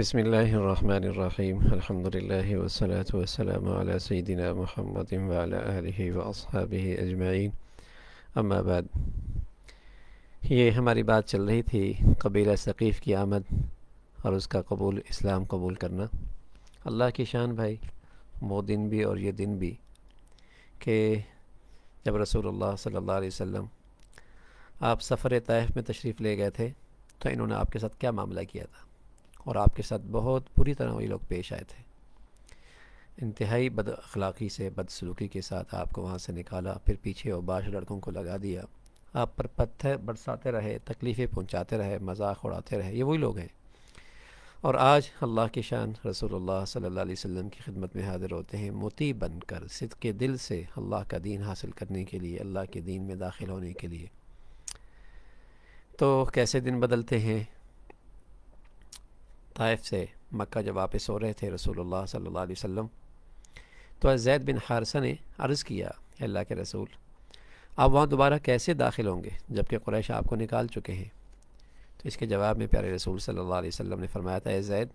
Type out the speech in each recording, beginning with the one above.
بسم الله الرحمن الرحيم الحمد لله والصلاة والسلام على سيدنا محمد وعلى آله وأصحابه أجمعين أما بعد ये हमारी बात चल रही थी कबीला सकीफ़ की आमद और उसका कबूल इस्लाम कबूल करना अल्लाह की शान भाई वो दिन भी और ये दिन भी कि जब रसूलुल्लाह सल्लल्लाहु अलैहि वसल्लम आप सफ़र तैफ़ में तशरीफ़ ले गए थे तो इन्होंने आपके साथ क्या मामला किया था और आपके साथ बहुत बुरी तरह वही लोग पेश आए थे इंतहाई बद अखलाक़ी से बदसलूकी के साथ आपको वहाँ से निकाला फिर पीछे उबाश लड़कों को लगा दिया आप पर पत्थर बरसाते रहे तकलीफ़ें पहुँचाते रहे मजाक उड़ाते रहे ये वही लोग हैं और आज अल्लाह की शान रसोल्ला सल्ला अलैहि की खिदमत में हाज़िर होते हैं मोती बनकर सिद के दिल से अल्लाह का दीन हासिल करने के लिए अल्लाह के दीन में दाखिल होने के लिए तो कैसे दिन बदलते हैं ताइफ से मक्का जब वापस हो रहे थे रसूलुल्लाह सल्लल्लाहु अलैहि वसल्लम तो जैद बिन हारसा ने अर्ज़ किया अल्लाह के रसूल आप वहाँ दोबारा कैसे दाखिल होंगे जबकि क्रैश आपको निकाल चुके हैं तो इसके जवाब में प्यारे रसूल सल्ला वसम ने फरमाया था जैद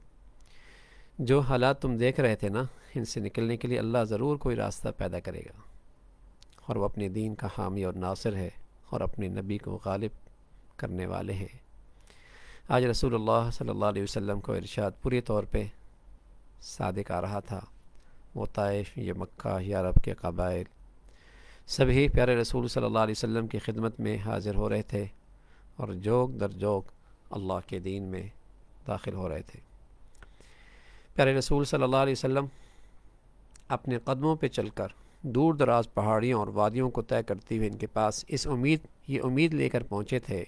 जो हालात तुम देख रहे थे ना इनसे निकलने के लिए अल्लाह ज़रूर कोई रास्ता पैदा करेगा और वह अपने दीन का हामी और नासिर है और अपने नबी को गालिब करने वाले हैं आज रसूल सल्ला वसम को इरशाद पूरे तौर पर सादिक आ रहा था वो ताइफ ये मक्का या अरब के कबाइल सभी प्यारे रसूल सल्लल्लाहु अलैहि वसल्लम की खिदमत में हाज़िर हो रहे थे और जोक दर जोक अल्लाह के दीन में दाखिल हो रहे थे प्यारे रसूल सल्लल्लाहु अलैहि वसल्लम अपने कदमों पे चलकर दूर दराज पहाड़ियों और वादियों को तय करते हुए इनके पास इस उम्मीद ये उम्मीद लेकर पहुँचे थे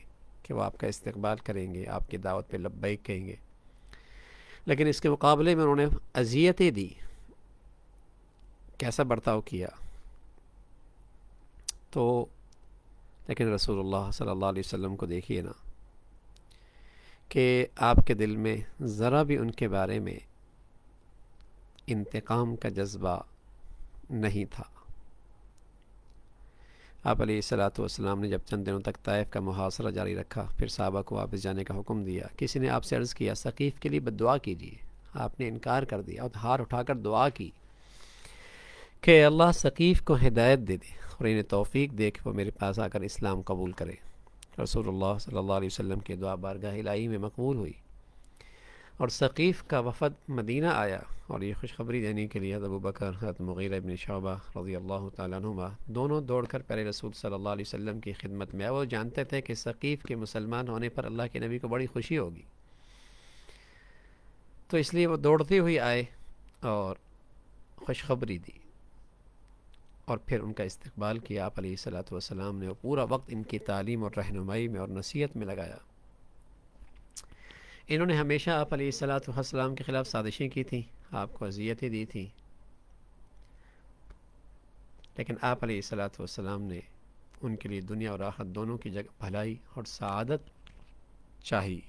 कि वह आपका इस्तबाल करेंगे आपकी दावत पर लब्बैक कहेंगे लेकिन इसके मुकाबले में उन्होंने अजियतें दी कैसा बर्ताव किया तो लेकिन रसूलुल्लाह सल्ला वसम को देखिए ना कि आपके दिल में ज़रा भी उनके बारे में इंतकाम का जज्बा नहीं था आप सलाम ने जब चंद दिनों तक तयफ़ का मुहासरा जारी रखा फिर साहबा को वापस जाने का हुक्म दिया किसी ने आपसे अर्ज़ किया सकीफ़ के लिए बदुआ कीजिए आपने इनकार कर दिया और हार उठाकर दुआ की कि अल्लाह सकीफ़ को हिदायत दे दे और इन्हें तोफ़ी दे कि वो मेरे पास आकर इस्लाम कबूल करे रसूल सल्ला वसम की दुआ बारगाह में मकबूल हुई और सकीफ़ का वफद मदीना आया और ये खुशखबरी देने के लिए अबू बकर हजरत इबन शोबा रजी अल्लाह तुमा दोनों दौड़कर पहले रसूल सल्लल्लाहु अलैहि वसल्लम की खिदमत में आए वो जानते थे कि सकीफ़ के मुसलमान होने पर अल्लाह के नबी को बड़ी खुशी होगी तो इसलिए वो दौड़ती हुई आए और खुशखबरी दी और फिर उनका इस्तबाल किया आप सलाम ने पूरा वक्त इनकी तालीम और रहनुमाई में और नसीहत में लगाया इन्होंने हमेशा आप सलाम के ख़िलाफ़ साजिशें की थी आपको अजियतें दी थी लेकिन आप सलाम ने उनके लिए दुनिया और आखिर दोनों की जगह भलाई और सदत चाही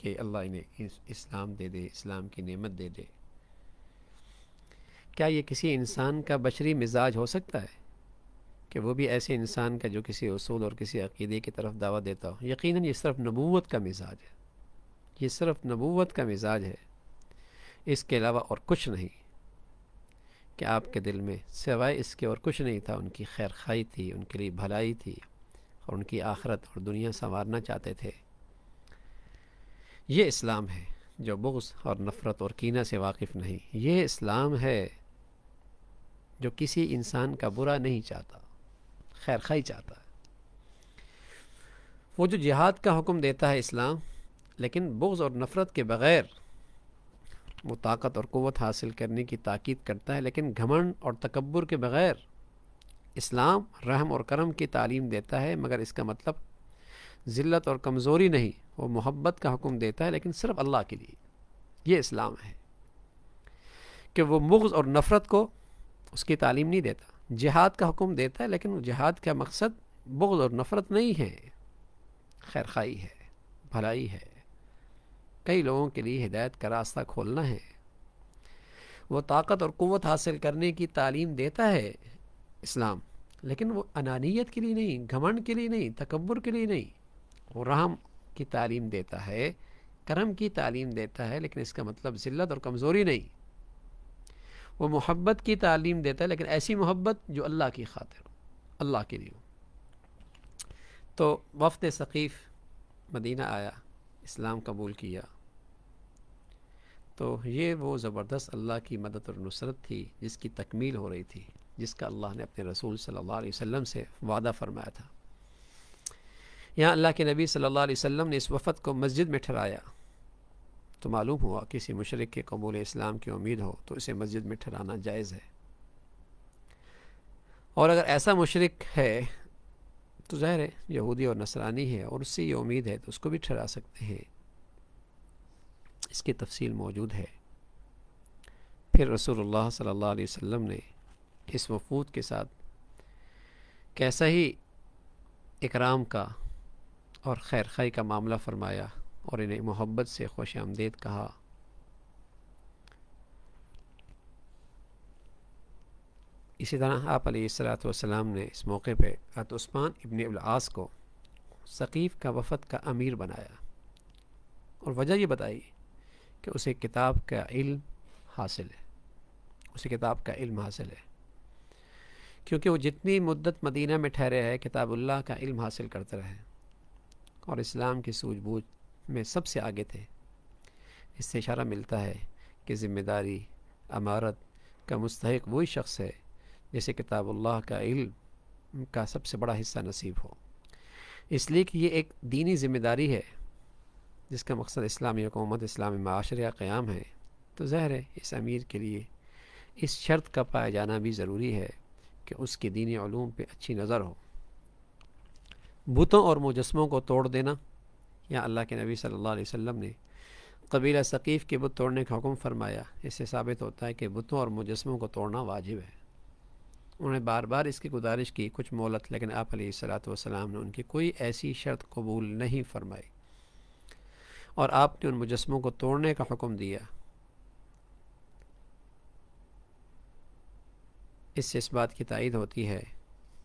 कि अल्लाह इन्हें इस्लाम दे दे इस्लाम की नेमत दे दे क्या ये किसी इंसान का बशरी मिजाज हो सकता है कि वो भी ऐसे इंसान का जो किसी असूल और किसी अकीदे की तरफ दावा देता हो यकीनन ये सिर्फ नबूवत का मिजाज है ये सिर्फ नबूवत का मिजाज है इसके अलावा और कुछ नहीं कि आपके दिल में सिवाय इसके और कुछ नहीं था उनकी खैर खाई थी उनके लिए भलाई थी और उनकी आखरत और दुनिया संवारना चाहते थे ये इस्लाम है जो बुग्स और नफ़रत और कीना से वाकिफ़ नहीं ये इस्लाम है जो किसी इंसान का बुरा नहीं चाहता खैर खाई चाहता है वो जो जिहाद का हुक्म देता है इस्लाम लेकिन बोझ और नफ़रत के बग़ैर वो ताकत और क़वत हासिल करने की ताक़द करता है लेकिन घमंड और तकबर के बग़ैर इस्लाम रहम और करम की तालीम देता है मगर इसका मतलब ज़िल्त और कमज़ोरी नहीं वो मोहब्बत का हुक्म देता है लेकिन सिर्फ अल्लाह के लिए ये इस्लाम है कि वो मुग़ और नफ़रत को उसकी तालीम नहीं देता जिहाद का हुक्म देता है लेकिन जिहाद का मकसद बुग़ और नफ़रत नहीं है खैर खाई है भलाई है કેલો કે દેહદ કરાસ્તા ખોલના હે વો તાકાત ઓર કુવત حاصل કરને કી таъલીમ دیتا હે ઇસ્લામ લેકિન વો અનાનિયત કે લિયે નહીં ઘમંડ કે લિયે નહીં તકબર કે લિયે નહીં વો રહમ કી таъલીમ دیتا હે કરમ કી таъલીમ دیتا હે લેકિન ઇસકા મતલબ ઝિલત ઓર કમઝોરી નહીં વો મુહब्बत કી таъલીમ دیتا હે લેકિન એસી મુહબ્બત જો અલ્લાહ કી ખાતર અલ્લાહ કે લિયે હો તો વફદ સખીફ મદિના આયા ઇસ્લામ કબૂલ કિયા तो ये वो ज़बरदस्त अल्लाह की मदद और नुसरत थी जिसकी तकमील हो रही थी जिसका अल्लाह ने अपने रसूल सल्लल्लाहु अलैहि वसल्लम से वादा फरमाया था यहाँ अल्लाह के नबी सल्लल्लाहु अलैहि वसल्लम ने इस वफ़द को मस्जिद में ठहराया तो मालूम हुआ किसी मशरक़ के कबूल इस्लाम की उम्मीद हो तो इसे मस्जिद में ठहराना जायज़ है और अगर ऐसा मशरक़ है तो ज़ाहिर है यहूदी और नसरानी है और उससे ये उम्मीद है तो उसको भी ठहरा सकते हैं इसकी तफसील मौजूद है फिर रसूल सल्ला वसम ने इस वफूद के साथ कैसा ही इकराम का और खैर खै का मामला फ़रमाया और इन्हें मोहब्बत से खुश आमदेद कहा इसी तरह आप सलाम ने इस मौके पर अतस्मान इबन अलास को सकीफ़ का वफद का अमीर बनाया और वजह ये बताई कि उसे किताब का इल्म हासिल है उसे किताब का इल्म हासिल है क्योंकि वो जितनी मुद्दत मदीना में ठहरे है किताबुल्लाह का इल्म हासिल करते रहे और इस्लाम की सूझबूझ में सबसे आगे थे इससे इशारा मिलता है कि ज़िम्मेदारी अमारत का मुस्तक वही शख्स है जिसे किताबुल्लाह का इल्म का सबसे बड़ा हिस्सा नसीब हो इसलिए कि ये एक दीनी ज़िम्मेदारी है जिसका मकसद इस्लामी हुकूमत इस्लामी माशरे का क़्याम है तो ज़हर है इस अमीर के लिए इस शर्त का पाया जाना भी ज़रूरी है कि उसके दीनी ूम पर अच्छी नज़र हो बुतों और मुजस्मों को तोड़ देना या अल्लाह के नबी सल्लल्लाहु अलैहि वसल्लम ने कबीला सकीफ़ के बुत तोड़ने का हुक्म फरमाया इससे साबित होता है कि बुतों और मुजस्मों को तोड़ना वाजिब है उन्होंने बार बार इसकी गुजारिश की कुछ मोहलत लेकिन आप सलात वसलाम ने उनकी कोई ऐसी शर्त कबूल नहीं फरमाई और आपने उन मुजस्मों को तोड़ने का हुक्म दिया इससे इस बात की तायद होती है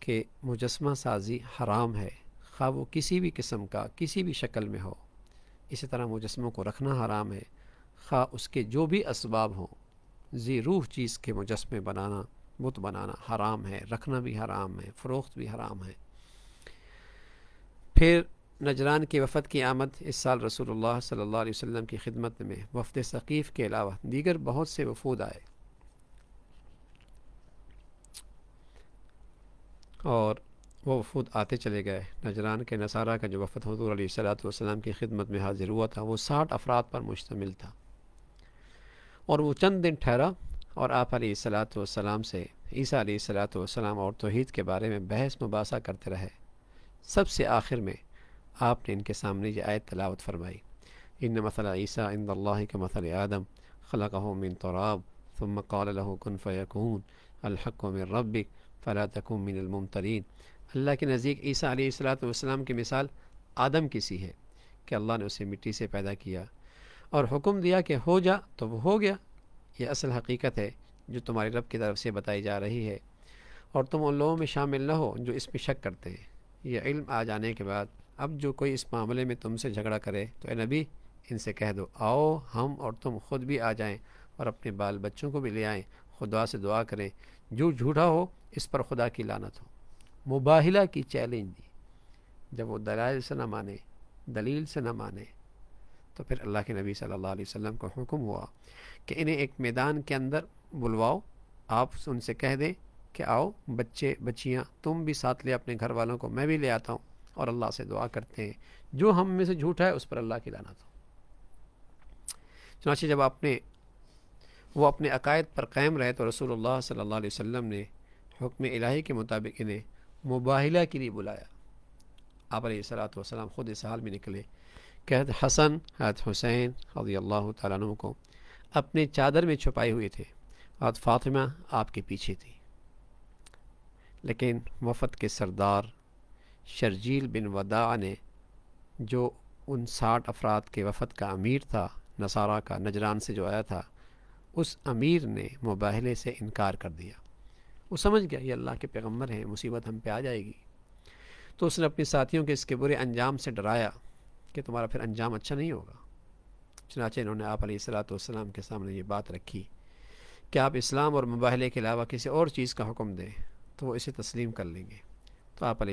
कि मुजस्मा साजी हराम है खा वो किसी भी किस्म का किसी भी शक्ल में हो इसी तरह मुजस्मों को रखना हराम है खा उसके जो भी इसबाब हों जी रूह चीज़ के मुजस्मे बनाना बुत बनाना हराम है रखना भी हराम है फ़रोख्त भी हराम है फिर नजरान के वफद की आमद इस साल रसूल सल्लल्लाहु वसम की खिदमत में वफद सकीफ़ के अलावा दीगर बहुत से वफूद आए और वह वफूद आते चले गए नजरान के नसारा का जो वफद हजूर सलाम की खिदमत में हाजिर हुआ था वो साठ अफराद पर मुश्तमिल था और वो चंद दिन ठहरा और आप सलाम से ईसा सलाम और तोहद के बारे में बहस मुबासा करते रहे सबसे आखिर में आपने इनके सामने ये आयत तलावत फरमाई इन मसल ईसा इन अल्लाह के मसल आदम खलक मिन तराब ثم قال له كن فيكون الحق من ربك فلا تكن अल्लाह के नज़ीक ईसा अलैहिस्सलाम की मिसाल आदम की सी है कि अल्लाह ने उसे मिट्टी से पैदा किया और हुक्म दिया कि हो जा तो वह हो गया यह असल हकीकत है जो तुम्हारे रब की तरफ से बताई जा रही है और तुम उन लोगों में शामिल न हो जो इसमें शक करते हैं यह इल्म आ जाने के बाद अब जो कोई इस मामले में तुमसे झगड़ा करे तो ए नबी इनसे कह दो आओ हम और तुम खुद भी आ जाएं और अपने बाल बच्चों को भी ले आएं खुदा से दुआ करें जो झूठा हो इस पर खुदा की लानत हो मुबाहिला की चैलेंज दी जब वो दलाइल से ना माने दलील से ना माने तो फिर अल्लाह के नबी सल्लल्लाहु अलैहि वसल्लम को हुक्म हुआ कि इन्हें एक मैदान के अंदर बुलवाओ आप उनसे कह दें कि आओ बच्चे बच्चियाँ तुम भी साथ ले अपने घर वालों को मैं भी ले आता हूँ और अल्लाह से दुआ करते हैं जो हम में से झूठा है उस पर अल्लाह की लानत हो चुनाचे जब आपने वो अपने अकायद पर कायम रहे तो रसूल सल्ला वसम ने हुक्म इलाही के मुताबिक इन्हें मुबाहिला के लिए बुलाया आप सलात ख़ुद इस हाल में निकले कहत हसन हत हुसैन रजी अल्लाह तु को अपने चादर में छुपाए हुए थे और फातिमा आपके पीछे थी लेकिन वफद के सरदार शर्जील बिन वदा ने जो उन साठ अफराद के वफद का अमीर था नसारा का नजरान से जो आया था उस अमीर ने मुबाहले से इनकार कर दिया वो समझ गया ये अल्लाह के पैगम्बर हैं मुसीबत हम पे आ जाएगी तो उसने अपने साथियों के इसके बुरे अंजाम से डराया कि तुम्हारा फिर अंजाम अच्छा नहीं होगा चनाचे इन्होंने आप सलाम के सामने ये बात रखी कि आप इस्लाम और मुबाहले के अलावा किसी और चीज़ का हुक्म दें तो वो इसे तस्लीम कर लेंगे आप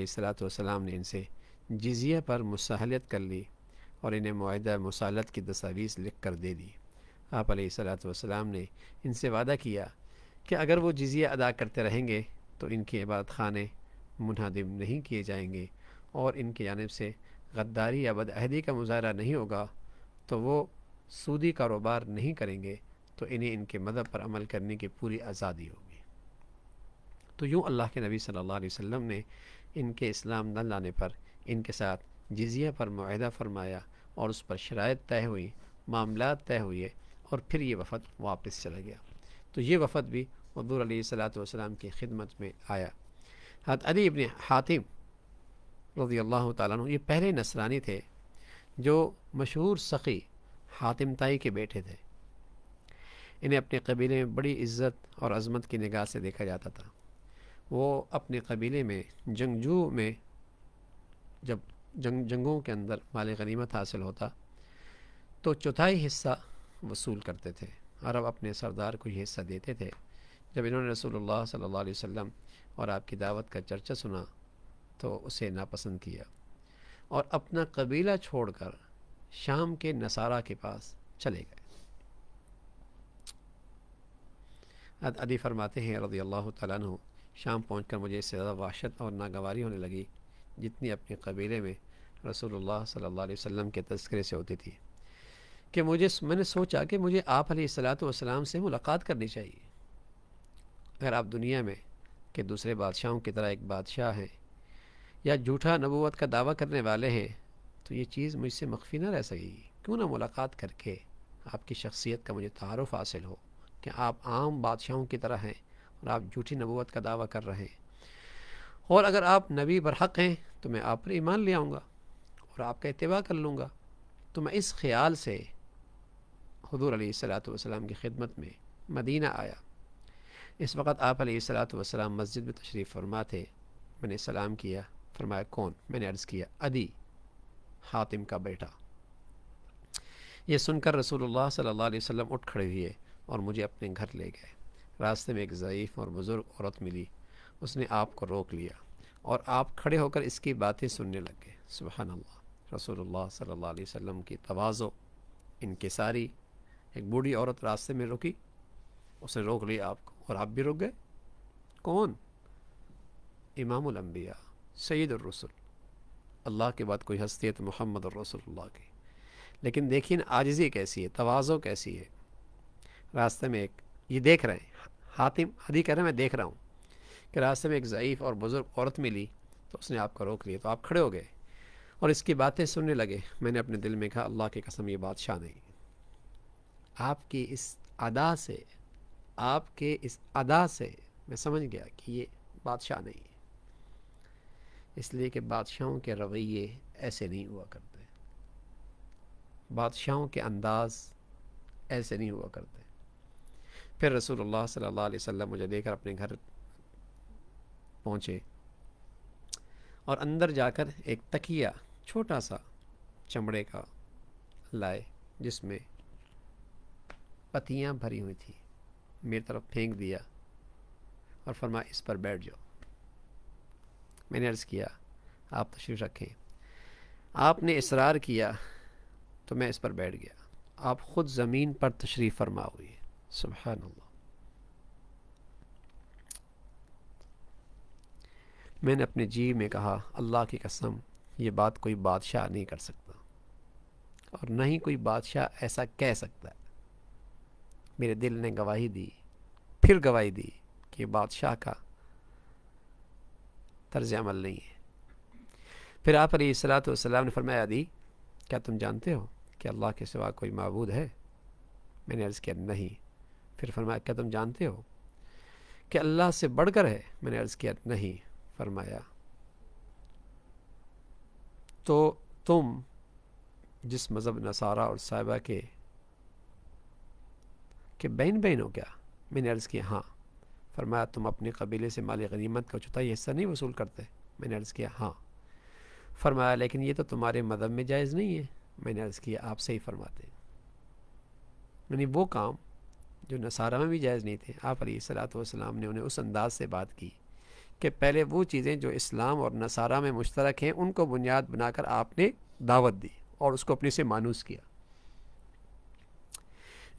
सलाम ने इनसे जजिया पर मसहलत कर ली और इन्हें माहदा मसालत की तस्वीर लिख कर दे दी आप सलाम ने इनसे वादा किया कि अगर वो जजिया अदा करते रहेंगे तो इनके इबादत खाने मुनहदम नहीं किए जाएंगे और इनकी जानब से गद्दारी या बदअहदी का मुजाहरा नहीं होगा तो वो सूदी कारोबार नहीं करेंगे तो इन्हें इनके मदद पर अमल करने की पूरी आज़ादी होगी तो यूँ अल्लाह के नबी सल्लल्लाहु अलैहि वसल्लम ने इनके इस्लाम न लाने पर इनके साथ जजिया पर माहा फरमाया और उस पर शराय तय हुई मामला तय हुए और फिर ये वफद वापस चला गया तो ये वफद भी हजूर सलाम की खिदमत में आया हत अली इबन हातिम रजी अल्लाह तु ये पहले नसरानी थे जो मशहूर सख़ी हातिम ताई के बेटे थे इन्हें अपने कबीले में बड़ी इज़्ज़त और अजमत की निगाह से देखा जाता था वो अपने कबीले में जंगजू में जब जंग जंगों के अंदर माल गनीमत हासिल होता तो चौथाई हिस्सा वसूल करते थे अरब अपने सरदार को ये हिस्सा देते थे जब इन्होंने रसूलुल्लाह सल्लल्लाहु अलैहि वसल्लम और आपकी दावत का चर्चा सुना तो उसे नापसंद किया और अपना कबीला छोड़कर शाम के नसारा के पास चले गए अदी फरमाते हैं रजी अल्लाह तु शाम पहुँच कर मुझे इससे ज़्यादा वाशत और नागवारी होने लगी जितनी अपने कबीले में रसूलुल्लाह सल्ला वसम के तस्करे से होती थी कि मुझे मैंने सोचा कि मुझे आप सलाम से मुलाकात करनी चाहिए अगर आप दुनिया में के दूसरे बादशाहों की तरह एक बादशाह हैं या झूठा नबूत का दावा करने वाले हैं तो ये चीज़ मुझसे मख्फी ना रह सकेगी क्यों ना मुलाकात करके आपकी शख्सियत का मुझे तारफ़ हासिल हो कि आप आम बादशाहों की तरह हैं और आप झूठी नबूत का दावा कर रहे हैं और अगर आप नबी बरहक हैं तो मैं आप पर ईमान ले आऊँगा और आपका इतवा कर लूँगा तो मैं इस ख्याल से हजूर अलीसलाम की खिदमत में मदीना आया इस वक्त आप सलाम मस्जिद में तशरीफ़ फरमा थे मैंने सलाम किया फरमाया कौन मैंने अर्ज़ किया अदी हातिम का बेटा ये सुनकर रसूलुल्लाह सल्लल्लाहु अलैहि वसल्लम उठ खड़े हुए और मुझे अपने घर ले गए रास्ते में एक ज़यीफ़ और बुज़ुर्ग औरत मिली उसने आपको रोक लिया और आप खड़े होकर इसकी बातें सुनने लग गए सुबह अल्लाह रसोल्ला सल्ला वसम की तोज़ो सारी एक बूढ़ी औरत रास्ते में रुकी उसने रोक लिया आपको और आप भी रुक गए कौन इमामबिया सैद रसुल अल्लाह के बाद कोई हस्ती है तो मोहम्मद रसोल्ला की लेकिन देखिए ना आजिज़ी कैसी है तोज़ो कैसी है रास्ते में एक ये देख रहे हैं हातिम हदी कह रहे मैं देख रहा हूँ कि रास्ते में एक ज़यीफ़ और बुज़ुर्ग औरत मिली तो उसने आपका रोक लिया तो आप खड़े हो गए और इसकी बातें सुनने लगे मैंने अपने दिल में कहा अल्लाह की कसम ये बादशाह नहीं आपकी इस अदा से आपके इस अदा से मैं समझ गया कि ये बादशाह नहीं इसलिए कि बादशाहों के रवैये ऐसे नहीं हुआ करते बादशाहों के अंदाज ऐसे नहीं हुआ करते फिर रसूलुल्लाह सल्लल्लाहु अलैहि वसल्लम मुझे लेकर अपने घर पहुँचे और अंदर जाकर एक तकिया छोटा सा चमड़े का लाए जिसमें पतियाँ भरी हुई थी मेरी तरफ फेंक दिया और फरमा इस पर बैठ जाओ मैंने अर्ज़ किया आप तशरीफ़ रखें आपने इसरार किया तो मैं इस पर बैठ गया आप ख़ुद ज़मीन पर तशरीफ़ फरमा हुई सुबहान मैंने अपने जी में कहा अल्लाह की कसम ये बात कोई बादशाह नहीं कर सकता और न ही कोई बादशाह ऐसा कह सकता मेरे दिल ने गवाही दी फिर गवाही दी कि बादशाह का तर्ज अमल नहीं है फिर आप अली सलाम ने फरमाया दी क्या तुम जानते हो कि अल्लाह के सिवा कोई मबूद है मैंने अर्ज़ किया नहीं फिर फरमाया क्या तुम जानते हो कि अल्लाह से बढ़कर है मैंने अर्ज़ किया नहीं फरमाया तो तुम जिस मज़हब नसारा और साहिबा के के बहन बहन हो क्या मैंने अर्ज़ किया हाँ फरमाया तुम अपने कबीले से माल गनीमत का चौथाई हिस्सा नहीं वसूल करते मैंने अर्ज़ किया हाँ फरमाया लेकिन ये तो तुम्हारे मदब में जायज़ नहीं है मैंने अर्ज़ किया आप सही फरमाते यानी वो काम जो नसारा में भी जायज़ नहीं थे आप सलाम ने उन्हें उस अंदाज से बात की कि पहले वो चीज़ें जो इस्लाम और नसारा में मुश्तरक हैं उनको बुनियाद बनाकर आपने दावत दी और उसको अपने से मानूस किया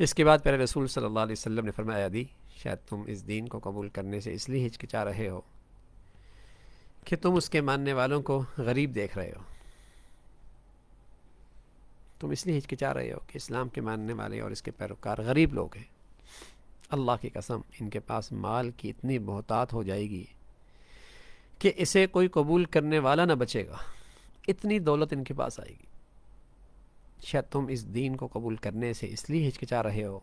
इसके बाद पहले रसूल सल्लल्लाहु अलैहि वसल्लम ने फरमाया दी शायद तुम इस दीन को कबूल करने से इसलिए हिचकिचा रहे हो कि तुम उसके मानने वालों को गरीब देख रहे हो तुम इसलिए हिचकिचा रहे हो कि इस्लाम के मानने वाले और इसके पैरोकार गरीब लोग हैं अल्लाह की कसम इनके पास माल की इतनी बहतात हो जाएगी कि इसे कोई कबूल करने वाला ना बचेगा इतनी दौलत इनके पास आएगी शायद तुम इस दीन को कबूल करने से इसलिए हिचकिचा रहे हो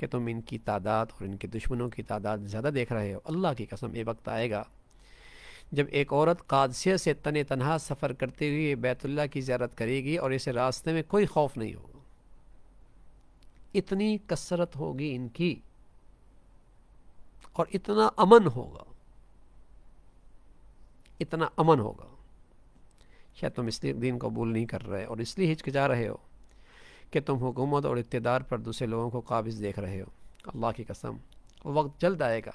कि तुम इनकी तादाद और इनके दुश्मनों की तादाद ज़्यादा देख रहे हो अल्लाह की कसम ये वक्त आएगा जब एक औरत कादसिया से तन तनहा सफ़र करते हुए बैतुल्ला की ज्यारत करेगी और इसे रास्ते में कोई खौफ नहीं होगा इतनी कसरत होगी इनकी और इतना अमन होगा इतना अमन होगा क्या तुम इसलिए दिन कबूल नहीं कर रहे और इसलिए हिचकिचा रहे हो कि तुम हुकूमत और इकतदार पर दूसरे लोगों को काबिज देख रहे हो अल्लाह की कसम वक्त जल्द आएगा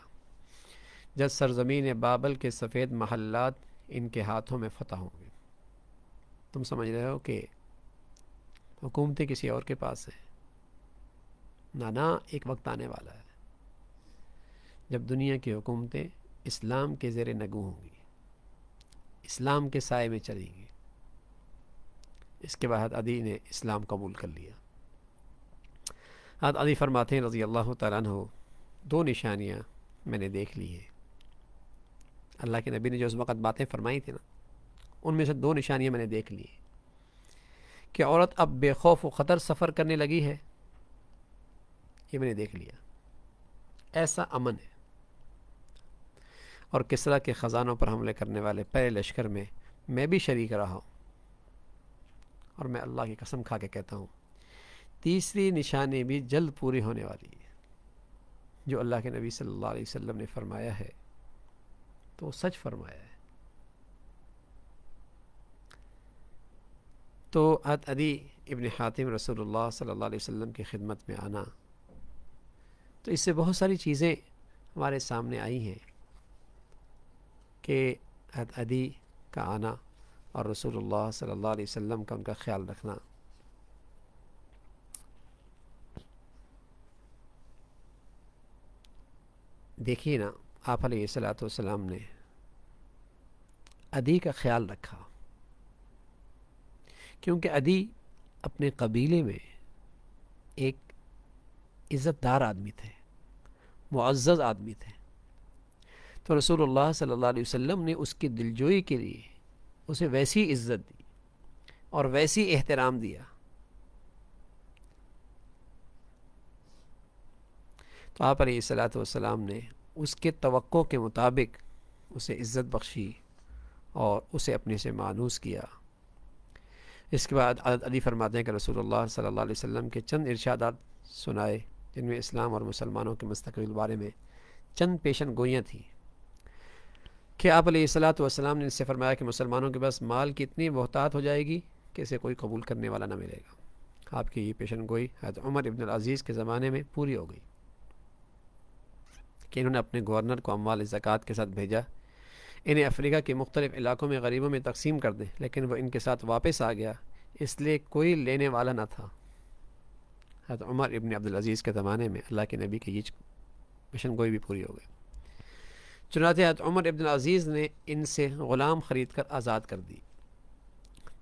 जब सरजमीन बाबल के सफ़ेद महल्लात इनके हाथों में फतह होंगे तुम समझ रहे हो कि हुकूमतें किसी और के पास हैं ना ना एक वक्त आने वाला है जब दुनिया की हुकूमतें इस्लाम के ज़ेर नगू होंगी इस्लाम के साय में चलेंगी इसके बाद अदी ने इस्लाम कबूल कर लिया आज अली फरमाते हैं रज़ी अल्लाह हो दो निशानियाँ मैंने देख ली हैं अल्लाह के नबी ने जो उस वक़्त बातें फरमाई थी ना उनमें से दो निशानियाँ मैंने देख ली कि औरत अब बेखौफ व ख़तर सफ़र करने लगी है ये मैंने देख लिया ऐसा अमन है और किसरा के ख़जानों पर हमले करने वाले पहले लश्कर में मैं भी शरीक रहा हूँ और मैं अल्लाह की कसम खा के कहता हूँ तीसरी निशानी भी जल्द पूरी होने वाली है जो अल्लाह के नबी सल्लल्लाहु अलैहि वसल्लम ने फरमाया है तो वो सच फरमाया है तो अदी इबन हातिम रसूलुल्लाह सल्लल्लाहु अलैहि वसल्लम की खिदमत में आना तो इससे बहुत सारी चीज़ें हमारे सामने आई हैं कि अदी का आना और रसूल सल्ला अलैहि का उनका ख्याल रखना देखिए ना आप सलाम ने अदी का ख्याल रखा क्योंकि अदी अपने कबीले में एक इज़्ज़तदार आदमी थे मुआज़ आदमी थे तो रसूल सल्ला वसम ने उसकी दिलजोई के लिए उसे वैसी इज्जत दी और वैसी एहतराम दिया तो आप सलाम ने उसके तो के मुताबिक उसे इज़्ज़त बख्शी और उसे अपने से मानूस किया इसके बाद अली फरमाते हैं कि रसूलुल्लाह सल्ला वसम के चंद इरशादात सुनाए जिनमें इस्लाम और मुसलमानों के मुस्तबिल बारे में चंद पेशन गोइयाँ थीं कि आप सलात वसलाम ने इनसे फरमाया कि मुसलमानों के पास माल की इतनी बहतात हो जाएगी कि इसे कोई कबूल करने वाला ना मिलेगा आपकी ये पेशन गोई हजरत उमर इब्न अजीज़ के ज़माने में पूरी हो गई कि इन्होंने अपने गवर्नर को अमवाल ज़क़ात के साथ भेजा इन्हें अफ्रीका के मुख्तलिफ़ इलाक़ों में गरीबों में तकसीम कर दें लेकिन वह इनके साथ वापस आ गया इसलिए कोई लेने वाला ना था हजरत उमर इबन अब्दुल अज़ीज़ के ज़माने में अल्लाह के नबी की ये पेशन गोई भी पूरी हो गई चुनाते हज़रत उमर इब्न अज़ीज़ ने इनसे ग़ुलाम ख़रीद कर आज़ाद कर दी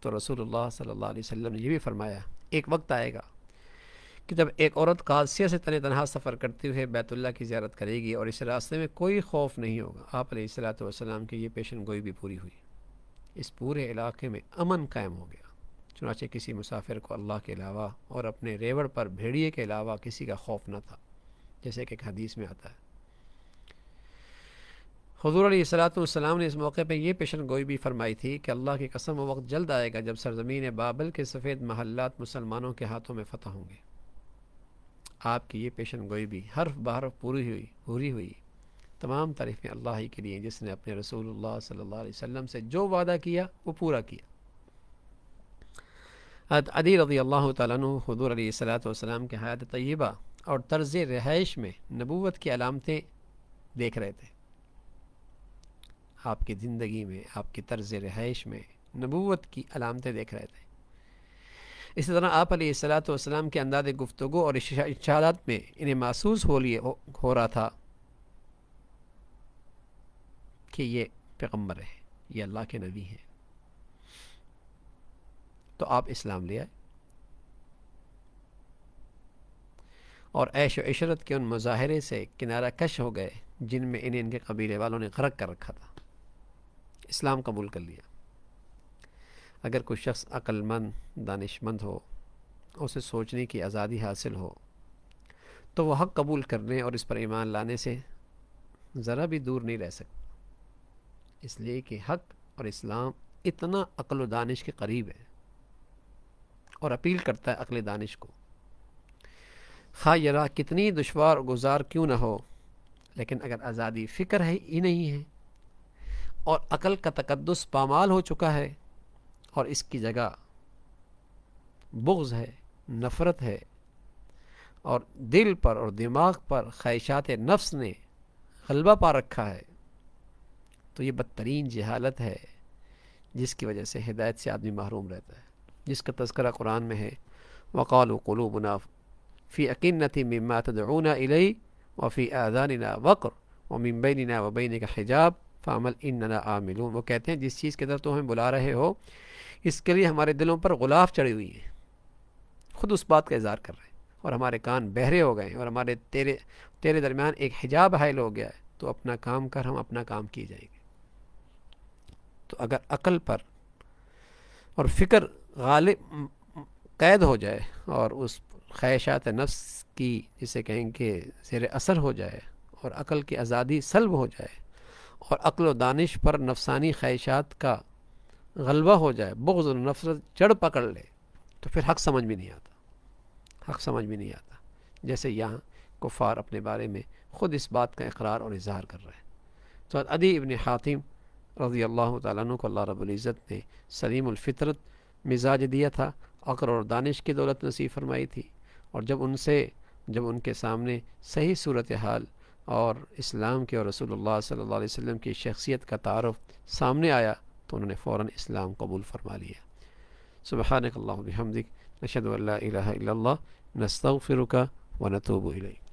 तो रसूलुल्लाह सल्लल्लाहु अलैहि वसल्लम ने यह भी फरमाया एक वक्त आएगा कि जब एक औरत कादसिया से तने तनहा सफ़र करते हुए बैतुल्ला की ज्यारत करेगी और इस रास्ते में कोई खौफ नहीं होगा आप सलाम की ये पेशन गोई भी पूरी हुई इस पूरे इलाके में अमन कायम हो गया चुनाचे किसी मुसाफिर को अल्लाह के अलावा और अपने रेवड़ पर भेड़िए के अलावा किसी का खौफ न था जैसे कि एक हदीस में आता है हजूर सलाम ने इस मौके पर यह पेशन गोई भी फरमाई थी कि अल्लाह की कसम वक्त जल्द आएगा जब सरजमीन बाबल के सफ़ेद महल्लात मुसलमानों के हाथों में फ़तह होंगे आपकी ये पेशन गोई भी हर बार पूरी हुई पूरी हुई तमाम तारीफ़ें अल्लाह ही के लिए जिसने अपने रसूल सल्ला वसम से जो वादा किया वो पूरा किया अदी रजी अल्लाह तदूर सलाम के हयात तय्यबा और तर्ज़ रहाइश में नबूत की अलामतें देख रहे थे आपकी ज़िंदगी में आपके तर्ज रहाइश में नबूत की अलामतें देख रहे थे इसी तरह आप सलाम के अंदाज गुफ्तु और इशारात में इन्हें महसूस हो लिए हो, रहा था कि ये पैगम्बर है ये अल्लाह के नबी हैं तो आप इस्लाम ले आए और ऐश इशरत के उन मुजाहरे से किनारा कश हो गए जिनमें इन्हें इनके कबीले वालों ने गर्क कर रखा था इस्लाम कबूल कर लिया अगर कोई शख्स अक्लमंद दानिशमंद हो उसे सोचने की आज़ादी हासिल हो तो वह हक कबूल करने और इस पर ईमान लाने से ज़रा भी दूर नहीं रह सकता इसलिए कि हक और इस्लाम इतना अक्ल दानिश के करीब है और अपील करता है अक्ल दानिश को खा यरा कितनी दुशवार गुजार क्यों ना हो लेकिन अगर आज़ादी फ़िक्र है ही नहीं है और अकल का तकदस पामाल हो चुका है और इसकी जगह बुग्ज़ है नफ़रत है और दिल पर और दिमाग पर ख्वाहिशात नफ्स ने गलबा पा रखा है तो ये बदतरीन जहालत है जिसकी वजह से हिदायत से आदमी महरूम रहता है जिसका तस्करा कुरान में है वक़ाल मुनाफ़ फ़ी अकिनती मम्मा तदूना इलई वफ़ी ना वक्र व मम्बैना वबैन का हिजाब फ़ामल इन आमिलून वो कहते हैं जिस चीज़ के अंदर तो हमें बुला रहे हो इसके लिए हमारे दिलों पर गुलाफ चढ़ी हुई है ख़ुद उस बात का इजहार कर रहे हैं और हमारे कान बहरे हो गए हैं और हमारे तेरे तेरे दरमियान एक हिजाब हायल हो गया है तो अपना काम कर हम अपना काम किए जाएंगे तो अगर अकल पर और फ़िक्र गालिब कैद हो जाए और उस ख्वाहिशात नफ्स की जिसे कहेंगे कि असर हो जाए और अकल की आज़ादी सलब हो जाए और अक्ल दानिश पर नफसानी ख्वाहिशात का गलबा हो जाए बुग्ज़ नफरत जड़ पकड़ ले तो फिर हक समझ में नहीं आता हक समझ में नहीं आता जैसे यहाँ कुफार अपने बारे में ख़ुद इस बात का इकरार और इजहार कर रहे हैं तो अदी इबन हातिम रज़ी अल्लाह तु को अल्लाह रबुल्ज़त ने सलीमफ़ितरत मिजाज दिया था अक्र और दानिश की दौलत नसीब फरमाई थी और जब उनसे जब उनके सामने सही सूरत हाल और इस्लाम के और रसूल सल्ला वसम की शख्सियत का तारफ़ सामने आया तो उन्होंने फ़ौर इस्लाम कबूल फरमा लिया सुबहानक हमदिक नशद नस्तफ़िर का तो नतूब